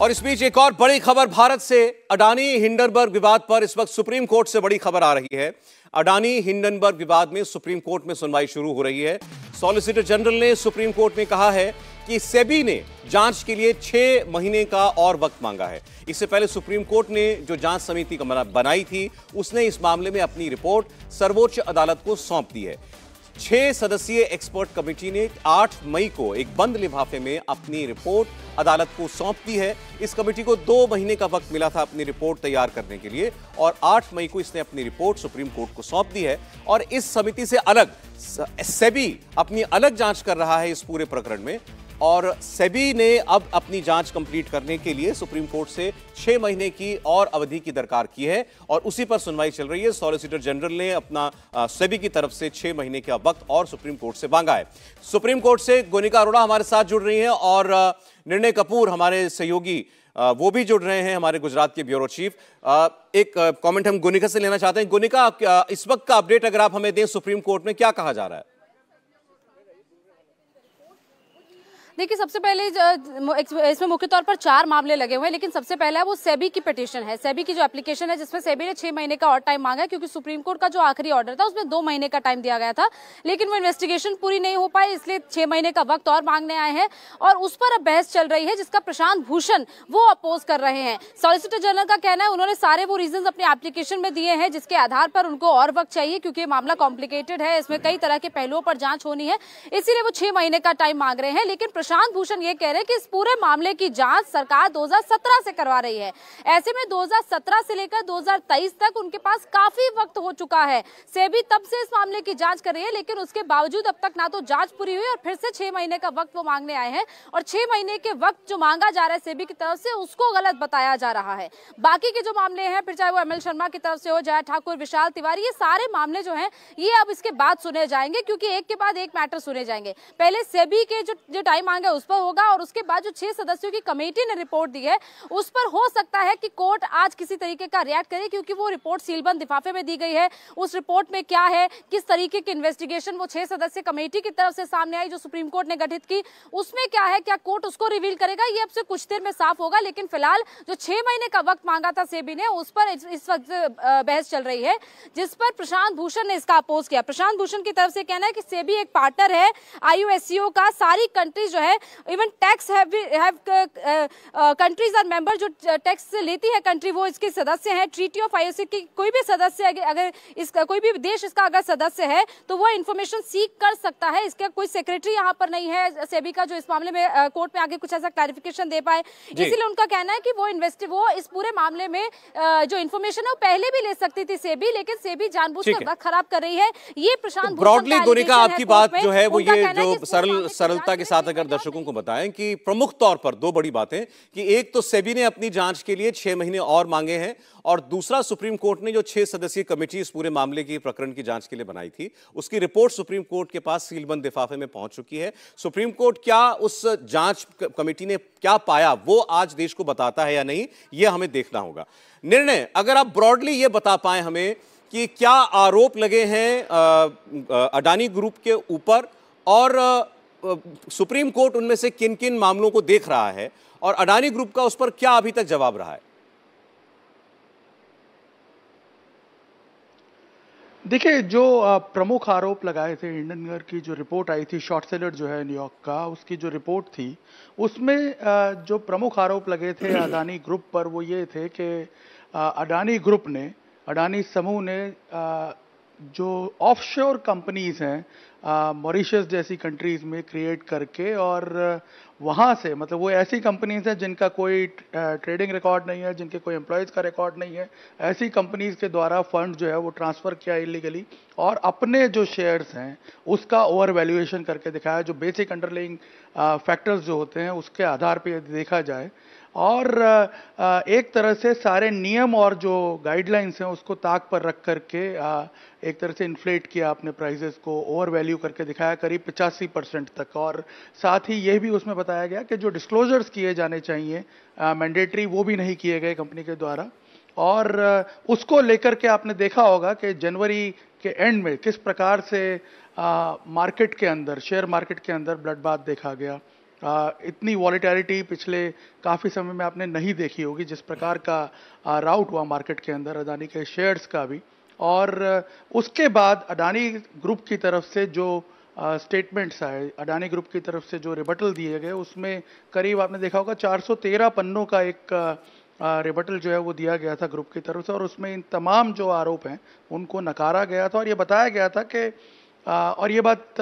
और इस बीच एक और बड़ी खबर भारत से अडानी हिंडनबर्ग विवाद पर इस वक्त सुप्रीम कोर्ट से बड़ी खबर आ रही है अडानी हिंडनबर्ग विवाद में सुप्रीम कोर्ट में सुनवाई शुरू हो रही है सॉलिसिटर जनरल ने सुप्रीम कोर्ट में कहा है कि सेबी ने जांच के लिए छह महीने का और वक्त मांगा है इससे पहले सुप्रीम कोर्ट ने जो जांच समिति बनाई थी उसने इस मामले में अपनी रिपोर्ट सर्वोच्च अदालत को सौंप दी है छह सदस्यीय एक्सपर्ट कमेटी ने 8 मई को एक बंद लिफाफे में अपनी रिपोर्ट अदालत को सौंप दी है इस कमेटी को दो महीने का वक्त मिला था अपनी रिपोर्ट तैयार करने के लिए और 8 मई को इसने अपनी रिपोर्ट सुप्रीम कोर्ट को सौंप दी है और इस समिति से अलग सेबी अपनी अलग जांच कर रहा है इस पूरे प्रकरण में और सेबी ने अब अपनी जांच कंप्लीट करने के लिए सुप्रीम कोर्ट से छह महीने की और अवधि की दरकार की है और उसी पर सुनवाई चल रही है सॉलिसिटर जनरल ने अपना सेबी की तरफ से छह महीने का वक्त और सुप्रीम कोर्ट से मांगा है सुप्रीम कोर्ट से गोनिका अरोड़ा हमारे साथ जुड़ रही है और निर्णय कपूर हमारे सहयोगी वो भी जुड़ रहे हैं हमारे गुजरात के ब्यूरो चीफ एक कमेंट हम गोनिका से लेना चाहते हैं गोनिका इस वक्त का अपडेट अगर आप हमें दें सुप्रीम कोर्ट में क्या कहा जा रहा है देखिए सबसे पहले इसमें मुख्य तौर पर चार मामले लगे हुए हैं लेकिन सबसे पहला वो सेबी की पिटीशन है सेबी की जो एप्लीकेशन है जिसमें सेबी ने छह महीने का और टाइम मांगा है क्योंकि सुप्रीम कोर्ट का जो आखिरी ऑर्डर था उसमें दो महीने का टाइम दिया गया था लेकिन वो इन्वेस्टिगेशन पूरी नहीं हो पाई इसलिए छह महीने का वक्त और मांगने आए हैं और उस पर अब बहस चल रही है जिसका प्रशांत भूषण वो अपोज कर रहे हैं सॉलिसिटर जनरल का कहना है उन्होंने सारे वो रीजन अपने एप्लीकेशन में दिए हैं जिसके आधार पर उनको और वक्त चाहिए क्योंकि मामला कॉम्प्लिकेटेड है इसमें कई तरह के पहलुओं पर जांच होनी है इसीलिए वो छह महीने का टाइम मांग रहे हैं लेकिन प्रशांत भूषण ये कह रहे हैं कि इस पूरे मामले की जांच सरकार 2017 से करवा रही है ऐसे में 2017 से लेकर 2023 तक उनके पास काफी वक्त हो चुका है सेबी तब से इस मामले की जांच कर रही है लेकिन उसके बावजूद अब तक ना तो जांच पूरी हुई और फिर से छह महीने का वक्त वो मांगने आए हैं और छह महीने के वक्त जो मांगा जा रहा है सेबी की तरफ से उसको गलत बताया जा रहा है बाकी के जो मामले हैं फिर चाहे वो एम शर्मा की तरफ से हो जया ठाकुर विशाल तिवारी ये सारे मामले जो है ये अब इसके बाद सुने जाएंगे क्योंकि एक के बाद एक मैटर सुने जाएंगे पहले सेबी के जो टाइम मांग है उस पर होगा और उसके बाद जो छह सदस्यों की कमेटी ने रिपोर्ट दी है उस पर हो सकता है कि कोर्ट आज किसी तरीके का रिएक्ट करे क्योंकि वो रिपोर्ट सीलबंद लिफाफे में दी गई है उस रिपोर्ट में क्या है किस तरीके की इन्वेस्टिगेशन वो छह सदस्य कमेटी की तरफ से सामने आई जो सुप्रीम कोर्ट ने गठित की उसमें क्या है क्या कोर्ट उसको रिवील करेगा ये अब से कुछ देर में साफ होगा लेकिन फिलहाल जो छह महीने का वक्त मांगा था सेबी ने उस पर इस वक्त बहस चल रही है जिस पर प्रशांत भूषण ने इसका अपोज किया प्रशांत भूषण की तरफ से कहना है कि सेबी एक पार्टनर है आईयूएससीओ का सारी कंट्रीज जो है even tax have countries are member जो टैक्स uh, लेती है कंट्री वो इसके सदस्य हैं ट्रीटी ऑफ आईओसी की कोई भी सदस्य अगर इसका कोई भी देश इसका अगर सदस्य है तो वो इन्फॉर्मेशन सीख कर सकता है इसका कोई सेक्रेटरी यहाँ पर नहीं है सेबी का जो इस मामले में कोर्ट uh, में आगे कुछ ऐसा क्लैरिफिकेशन दे पाए इसीलिए उनका कहना है कि वो इन्वेस्ट वो इस पूरे मामले में uh, जो इन्फॉर्मेशन है वो पहले भी ले सकती थी सेबी लेकिन सेबी जानबूझकर वक्त खराब कर रही है ये प्रशांत तो ब्रॉडली दोनों आपकी बात जो है वो ये जो सरल सरलता के साथ अगर दर्शकों को बताएं कि प्रमुख तौर पर दो बड़ी बातें कि एक तो सेबी ने अपनी जांच के लिए छह महीने और मांगे हैं और दूसरा सुप्रीम कोर्ट ने जो छह सदस्यीय कमेटी इस पूरे मामले की प्रकरण की जांच के लिए बनाई थी उसकी रिपोर्ट सुप्रीम कोर्ट के पास सीलबंद लिफाफे में पहुंच चुकी है सुप्रीम कोर्ट क्या उस जांच कमेटी ने क्या पाया वो आज देश को बताता है या नहीं ये हमें देखना होगा निर्णय अगर आप ब्रॉडली ये बता पाए हमें कि क्या आरोप लगे हैं अडानी ग्रुप के ऊपर और सुप्रीम कोर्ट उनमें से किन किन मामलों को देख रहा है और अडानी ग्रुप का उस पर क्या अभी तक जवाब रहा है देखिए जो प्रमुख आरोप लगाए थे इंडनगर की जो रिपोर्ट आई थी शॉर्ट सेलर जो है न्यूयॉर्क का उसकी जो रिपोर्ट थी उसमें जो प्रमुख आरोप लगे थे अडानी ग्रुप पर वो ये थे कि अडानी ग्रुप ने अडानी समूह ने जो ऑफशोर कंपनीज हैं मॉरिशस जैसी कंट्रीज में क्रिएट करके और वहाँ से मतलब वो ऐसी कंपनीज हैं जिनका कोई ट्रेडिंग रिकॉर्ड नहीं है जिनके कोई एम्प्लॉयज़ का रिकॉर्ड नहीं है ऐसी कंपनीज के द्वारा फंड जो है वो ट्रांसफ़र किया इलीगली और अपने जो शेयर्स हैं उसका ओवर वैल्यूएशन करके दिखाया जो बेसिक अंडरलिंग फैक्टर्स जो होते हैं उसके आधार पर देखा जाए और एक तरह से सारे नियम और जो गाइडलाइंस हैं उसको ताक पर रख करके एक तरह से इन्फ्लेट किया आपने प्राइजेस को ओवर वैल्यू करके दिखाया करीब पचासी परसेंट तक और साथ ही यह भी उसमें बताया गया कि जो डिस्क्लोजर्स किए जाने चाहिए मैंडेटरी वो भी नहीं किए गए कंपनी के द्वारा और उसको लेकर के आपने देखा होगा कि जनवरी के एंड में किस प्रकार से मार्केट के अंदर शेयर मार्केट के अंदर ब्लडबाथ देखा गया इतनी वॉलीटैलिटी पिछले काफ़ी समय में आपने नहीं देखी होगी जिस प्रकार का राउट हुआ मार्केट के अंदर अदानी के शेयर्स का भी और उसके बाद अडानी ग्रुप की तरफ से जो स्टेटमेंट्स आए अडानी ग्रुप की तरफ से जो रिबटल दिए गए उसमें करीब आपने देखा होगा 413 पन्नों का एक रिबटल जो है वो दिया गया था ग्रुप की तरफ से और उसमें इन तमाम जो आरोप हैं उनको नकारा गया था और ये बताया गया था कि और ये बात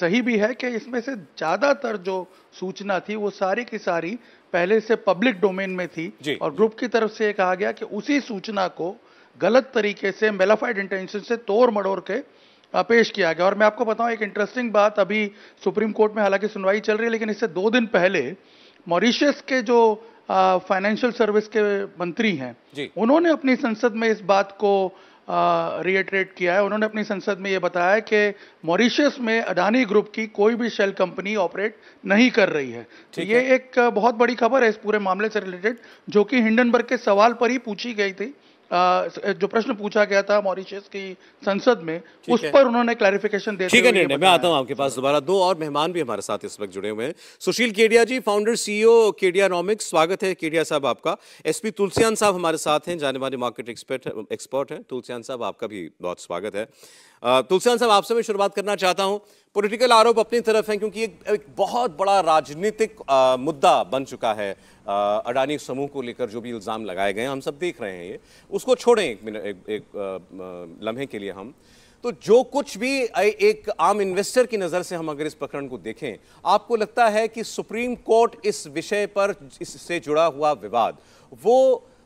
सही भी है कि इसमें से ज़्यादातर जो सूचना थी वो सारी की सारी पहले से पब्लिक डोमेन में थी और ग्रुप की तरफ से कहा गया कि उसी सूचना को गलत तरीके से मेलाफाइड इंटेंशन से तोड़ मड़ोड़ के पेश किया गया और मैं आपको बताऊं एक इंटरेस्टिंग बात अभी सुप्रीम कोर्ट में हालांकि सुनवाई चल रही है लेकिन इससे दो दिन पहले मॉरिशस के जो फाइनेंशियल सर्विस के मंत्री हैं उन्होंने अपनी संसद में इस बात को रिएट्रेट किया है उन्होंने अपनी संसद में ये बताया कि मॉरिशस में अडानी ग्रुप की कोई भी शेल कंपनी ऑपरेट नहीं कर रही है तो ये है। एक बहुत बड़ी खबर है इस पूरे मामले से रिलेटेड जो कि हिंडनबर्ग के सवाल पर ही पूछी गई थी जो प्रश्न पूछा गया था मॉरिशियस की संसद में उस पर उन्होंने क्लैरिफिकेशन दे ठीक है नहीं मैं आता हूँ आपके पास दोबारा दो और मेहमान भी हमारे साथ इस वक्त जुड़े हुए हैं Sushil Kedia ji founder CEO e Kedianomics स्वागत है केडिया साहब आपका एसपी तुलसियान साहब हमारे साथ हैं जाने माने मार्केट एक्सपर्ट एक्सपर्ट हैं तुलसियान साहब आपका भी बहुत स्वागत है तुलसियान साहब आपसे मैं शुरुआत करना चाहता हूँ पॉलिटिकल आरोप अपनी तरफ है क्योंकि एक, एक बहुत बड़ा राजनीतिक मुद्दा बन चुका है अडानी समूह को लेकर जो भी इल्ज़ाम लगाए गए हैं हम सब देख रहे हैं ये उसको छोड़ें एक मिनट एक, एक लम्हे के लिए हम तो जो कुछ भी एक आम इन्वेस्टर की नज़र से हम अगर इस प्रकरण को देखें आपको लगता है कि सुप्रीम कोर्ट इस विषय पर इससे जुड़ा हुआ विवाद वो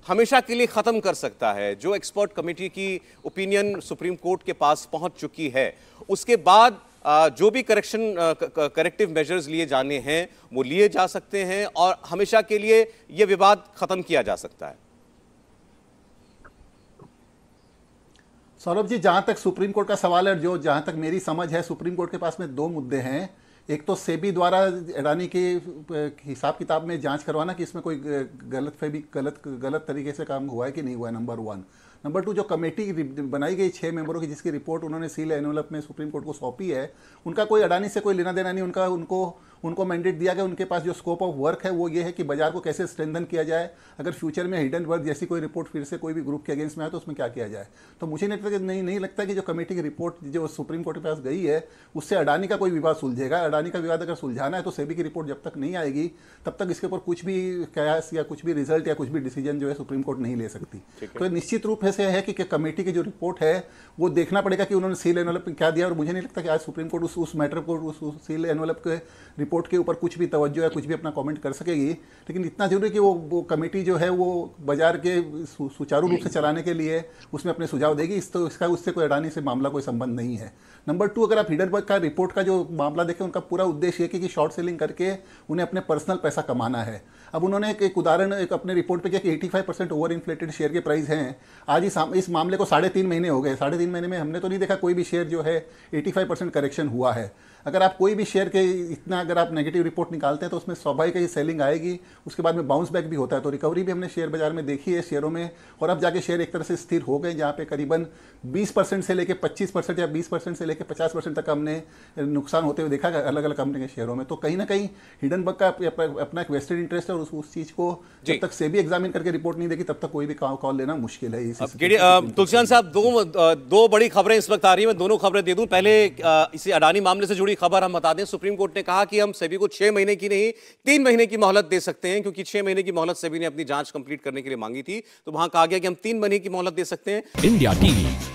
हमेशा के लिए ख़त्म कर सकता है जो एक्सपर्ट कमेटी की ओपिनियन सुप्रीम कोर्ट के पास पहुंच चुकी है उसके बाद जो भी करेक्शन करेक्टिव मेजर्स लिए जाने हैं वो लिए जा सकते हैं और हमेशा के लिए ये विवाद खत्म किया जा सकता है सौरभ जी जहां तक सुप्रीम कोर्ट का सवाल है जो जहां तक मेरी समझ है सुप्रीम कोर्ट के पास में दो मुद्दे हैं एक तो सेबी द्वारा अडानी के हिसाब किताब में जांच करवाना कि इसमें कोई गलत फहमी गलत गलत तरीके से काम हुआ है कि नहीं हुआ है नंबर वन नंबर टू जो कमेटी बनाई गई छः मेंबरों की जिसकी रिपोर्ट उन्होंने सील एनवलप में सुप्रीम कोर्ट को सौंपी है उनका कोई अडानी से कोई लेना देना नहीं उनका उनको उनको मैंडेट दिया गया उनके पास जो स्कोप ऑफ वर्क है वो ये है कि बाजार को कैसे स्ट्रेंथन किया जाए अगर फ्यूचर में हिडन वर्क जैसी कोई रिपोर्ट फिर से कोई भी ग्रुप के अगेंस्ट में आए तो उसमें क्या किया जाए तो मुझे नहीं नहीं नहीं लगता कि जो कमेटी की रिपोर्ट जो सुप्रीम कोर्ट के पास गई है उससे अडानी का कोई विवाद सुलझेगा अडानी का विवाद अगर सुलझाना है तो सेबी की रिपोर्ट जब तक नहीं आएगी तब तक इसके ऊपर कुछ भी कयास या कुछ भी रिजल्ट या कुछ भी डिसीजन जो है सुप्रीम कोर्ट नहीं ले सकती तो निश्चित रूप से है कि कमेटी की जो रिपोर्ट है वो देखना पड़ेगा कि उन्होंने सील एनवलप क्या दिया और मुझे नहीं लगता कि आज सुप्रीम कोर्ट उस मैटर को उस सील एनवलप के रिपोर्ट के ऊपर कुछ भी तवज्जो या कुछ भी अपना कमेंट कर सकेगी लेकिन इतना जरूरी कि वो वो कमेटी जो है वो बाजार के सुचारू रूप से चलाने के लिए उसमें अपने सुझाव देगी इस तो इसका उससे कोई अडानी से मामला कोई संबंध नहीं है नंबर टू अगर आप हिडरबर्ग का रिपोर्ट का जो मामला देखें उनका पूरा उद्देश्य है कि, कि शॉर्ट सेलिंग करके उन्हें अपने पर्सनल पैसा कमाना है अब उन्होंने एक, उदाहरण एक अपने रिपोर्ट पर किया कि eighty five percent over inflated share के प्राइस हैं आज इस इस मामले को साढ़े तीन महीने हो गए साढ़े तीन महीने में हमने तो नहीं देखा कोई भी शेयर जो है एटी फाइव परसेंट करेक्शन हुआ है अगर आप कोई भी शेयर के इतना अगर आप नेगेटिव रिपोर्ट निकालते हैं तो उसमें स्वाभाविक ही सेलिंग आएगी उसके बाद में बाउंस बैक भी होता है तो रिकवरी भी हमने शेयर बाजार में देखी है शेयरों में और अब जाके शेयर एक तरह से स्थिर हो गए जहाँ पे करीबन 20 परसेंट से लेकर 25 परसेंट या 20 परसेंट से लेकर 50 परसेंट तक हमने नुकसान होते हुए देखा अलग अलग कंपनी के शेयरों में तो कहीं ना कहीं हिडन बग का अपना एक वेस्टेड इंटरेस्ट है और उस, उस चीज को जब तक से भी एग्जामिन करके रिपोर्ट नहीं देगी तब तक कोई भी कॉल लेना मुश्किल है तुलसीन साहब दो दो बड़ी खबरें इस वक्त आ रही है मैं दोनों खबरें दे दूँ पहले इसी अडानी मामले से जुड़ी खबर हम बता दें सुप्रीम कोर्ट ने कहा कि हम सभी को छह महीने की नहीं तीन महीने की मोहलत दे सकते हैं क्योंकि छह महीने की मोहलत सभी ने अपनी जांच कंप्लीट करने के लिए मांगी थी तो वहां कहा गया कि हम तीन महीने की मोहलत दे सकते हैं इंडिया टीवी